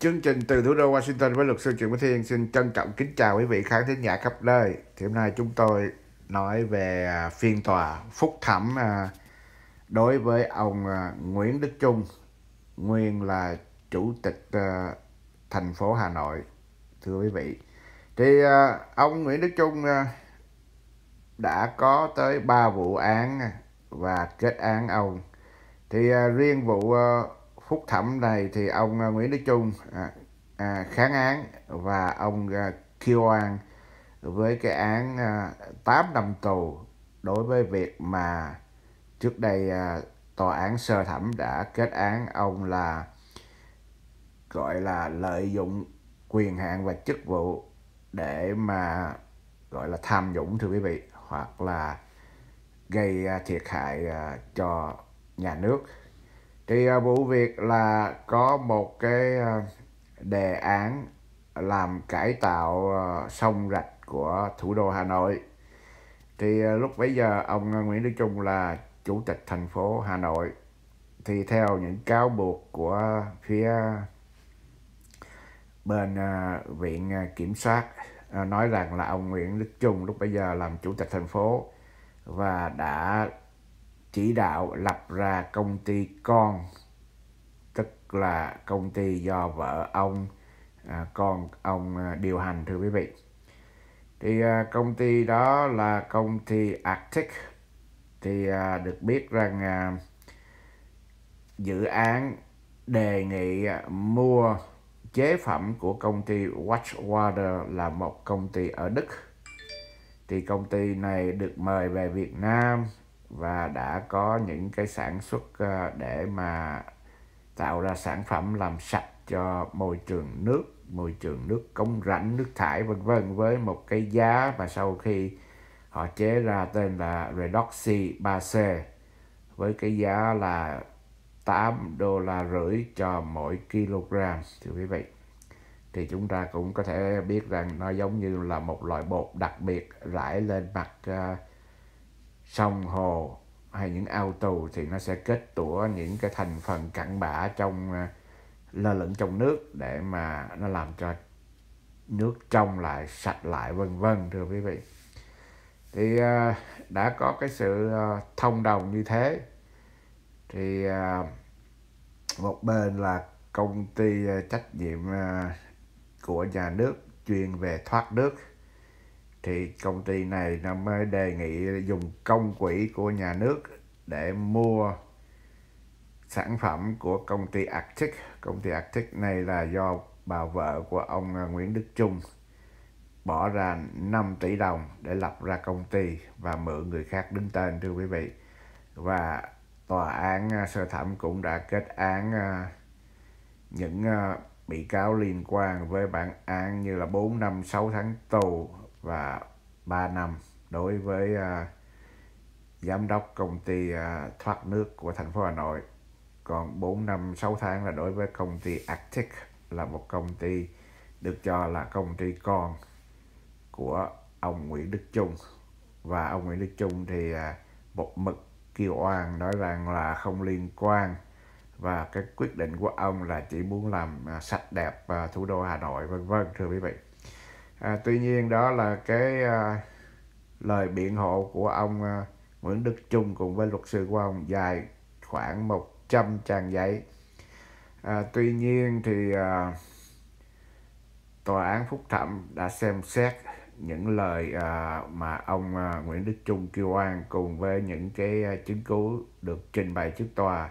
Chương trình từ thủ đô Washington với luật sư Trịnh Bá Thiên xin trân trọng kính chào quý vị khán thính giả khắp nơi. Thì hôm nay chúng tôi nói về à, phiên tòa phúc thẩm à, đối với ông à, Nguyễn Đức Trung, nguyên là chủ tịch thành phố Hà Nội. Thưa quý vị, thì ông Nguyễn Đức Trung đã có tới 3 vụ án và kết án ông. Thì riêng vụ phúc thẩm này thì ông à, Nguyễn Đức Trung à, à, kháng án và ông à, kêu oan với cái án à, 8 năm tù đối với việc mà trước đây à, tòa án sơ thẩm đã kết án ông là gọi là lợi dụng quyền hạn và chức vụ để mà gọi là tham nhũng thưa quý vị hoặc là gây à, thiệt hại à, cho nhà nước thì à, vụ việc là có một cái à, đề án làm cải tạo à, sông rạch của thủ đô Hà Nội thì lúc bấy giờ ông Nguyễn Đức Trung là chủ tịch thành phố Hà Nội thì theo những cáo buộc của phía bên viện kiểm soát nói rằng là ông Nguyễn Đức Trung lúc bấy giờ làm chủ tịch thành phố và đã chỉ đạo lập ra công ty con tức là công ty do vợ ông à, con ông à, điều hành thưa quý vị thì à, công ty đó là công ty Arctic thì à, được biết rằng à, dự án đề nghị à, mua chế phẩm của công ty Watchwater là một công ty ở Đức thì công ty này được mời về Việt Nam và đã có những cái sản xuất ờ, để mà tạo ra sản phẩm làm sạch cho môi trường nước môi trường nước cống rãnh nước thải vân vân với một cái giá mà sau khi họ chế ra tên là Redoxy 3C với cái giá là 8 đô la rưỡi cho mỗi kg thưa quý vị thì chúng ta cũng có thể biết rằng nó giống như là một loại bột đặc biệt rải lên mặt uh, sông hồ hay những ao tù thì nó sẽ kết tủa những cái thành phần cặn bã trong ờ, lơ lửng trong nước để mà nó làm cho nước trong lại sạch lại vân vân thưa quý vị thì ờ, đã có cái sự ờ, thông đồng như thế thì một bên là công ty trách nhiệm của nhà nước chuyên về thoát nước thì công ty này nó mới đề nghị dùng công quỹ của nhà nước để mua sản phẩm của công ty Arctic. Công ty Arctic này là do bà vợ của ông à, Nguyễn Đức Trung bỏ ra 5 tỷ đồng để lập ra công ty và mượn người khác đứng tên thưa quý vị. Và tòa án à, sơ thẩm cũng đã kết án à, những bị cáo liên quan với bản án như là 4 năm 6 tháng tù và 3 năm đối với uh, giám đốc công ty uh, thoát nước của thành phố Hà Nội. Còn 4 năm 6 tháng là đối với công ty Arctic là một công ty được cho là công ty con của ông Nguyễn Đức Trung và ông Nguyễn Đức Trung thì uh, một mực kêu oan nói rằng là không liên quan và cái quyết định của ông là chỉ muốn làm sạch đẹp thủ đô Hà Nội vân vân thưa quý vị à, tuy nhiên đó là cái à, lời biện hộ của ông à, Nguyễn Đức Trung cùng với luật sư của ông dài khoảng 100 trang giấy à, tuy nhiên thì à, tòa án phúc thẩm đã xem xét những lời à, mà ông à, Nguyễn Đức Trung kêu oan cùng với những cái à, chứng cứ được trình bày trước tòa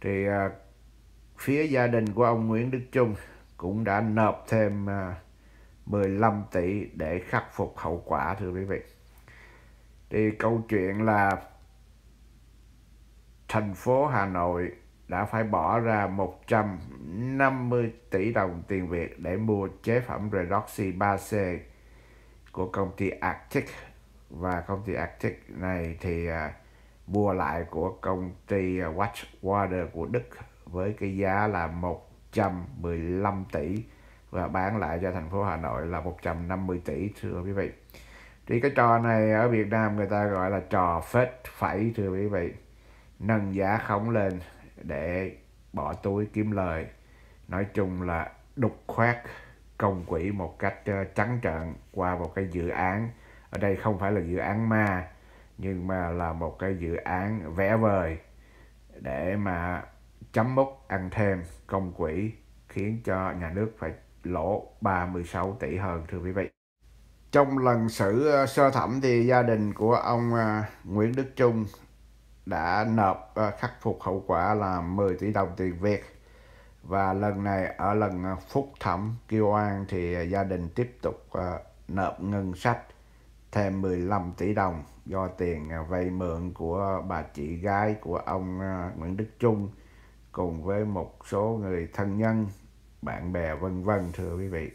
thì à, phía gia đình của ông Nguyễn Đức Trung cũng đã nộp thêm à, 15 tỷ để khắc phục hậu quả thưa quý vị thì câu chuyện là thành phố Hà Nội đã phải bỏ ra 150 tỷ đồng tiền Việt để mua chế phẩm Redoxy 3C của công ty Arctic và công ty Arctic này thì à, mua lại của công ty à, Watchwater của Đức với cái giá là 115 tỷ và bán lại cho thành phố Hà Nội là 150 tỷ thưa quý vị thì cái trò này ở Việt Nam người ta gọi là trò phết phẩy thưa quý vị nâng giá khống lên để bỏ túi kiếm lời nói chung là đục khoét công quỹ một cách ờ, trắng trợn qua một cái dự án ở đây không phải là dự án ma nhưng mà là một cái dự án vẽ vời để mà chấm mốc ăn thêm công quỹ khiến cho nhà nước phải lỗ 36 tỷ hơn thưa quý vị. Trong lần xử ờ, sơ thẩm thì gia đình của ông ờ, Nguyễn Đức Trung đã nộp ờ, khắc phục hậu quả là 10 tỷ đồng tiền Việt. Và lần này ở lần phúc thẩm kêu an thì gia đình tiếp tục nộp ngân sách thêm 15 tỷ đồng do tiền vay mượn của bà chị gái của ông Nguyễn Đức Trung cùng với một số người thân nhân bạn bè vân vân thưa quý vị.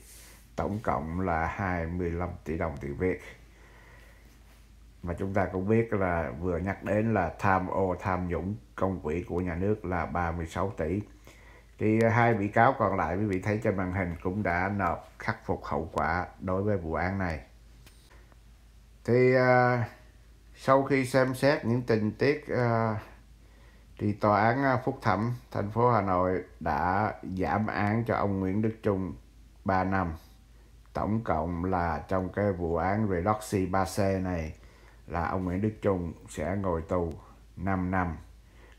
Tổng cộng là 25 tỷ đồng tiền Việt. Và chúng ta cũng biết là vừa nhắc đến là tham ô tham nhũng công quỹ của nhà nước là 36 tỷ. Thì hai bị cáo còn lại quý vị thấy trên màn hình cũng đã nộp khắc phục hậu quả đối với vụ án này. Thì uh, sau khi xem xét những tình tiết uh, thì tòa án à, phúc thẩm thành phố Hà Nội đã giảm án cho ông Nguyễn Đức Trung 3 năm. Tổng cộng là trong cái vụ án Redoxy 3C này là ông Nguyễn Đức Trung sẽ ngồi tù 5 năm.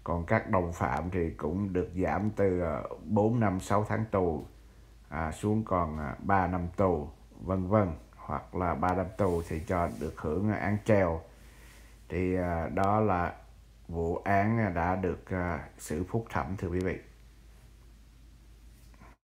Còn các đồng phạm thì cũng được giảm từ 4 à, năm 6 tháng tù à, xuống còn 3 à, năm tù vân vân hoặc là 3 năm tù thì cho được hưởng án treo. Thì à, đó là vụ án à, đã được à, xử phúc thẩm thưa quý vị